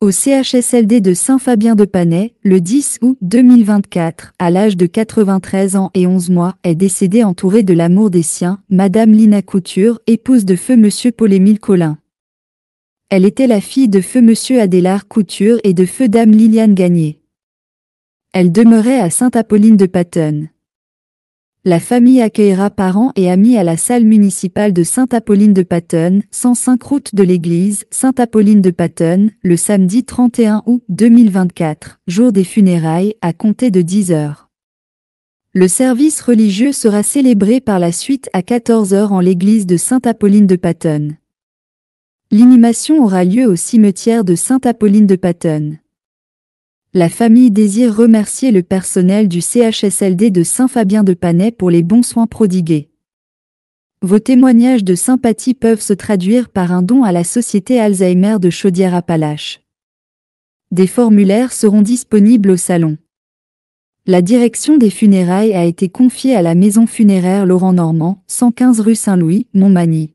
au CHSLD de Saint-Fabien-de-Panay, le 10 août 2024, à l'âge de 93 ans et 11 mois, est décédée entourée de l'amour des siens, Madame Lina Couture, épouse de feu Monsieur Paul-Émile Collin. Elle était la fille de feu Monsieur Adélard Couture et de feu Dame Liliane Gagné. Elle demeurait à Sainte-Apolline de paten la famille accueillera parents et amis à la salle municipale de Sainte-Apolline de Patton, 105 route de l'église Sainte-Apolline de Patton, le samedi 31 août 2024, jour des funérailles, à compter de 10 heures. Le service religieux sera célébré par la suite à 14 heures en l'église de Sainte-Apolline de Patton. L'inhumation aura lieu au cimetière de Sainte-Apolline de Patton la famille désire remercier le personnel du CHSLD de Saint-Fabien-de-Panay pour les bons soins prodigués. Vos témoignages de sympathie peuvent se traduire par un don à la Société Alzheimer de Chaudière-Appalaches. Des formulaires seront disponibles au salon. La direction des funérailles a été confiée à la maison funéraire Laurent Normand, 115 rue Saint-Louis, Montmagny.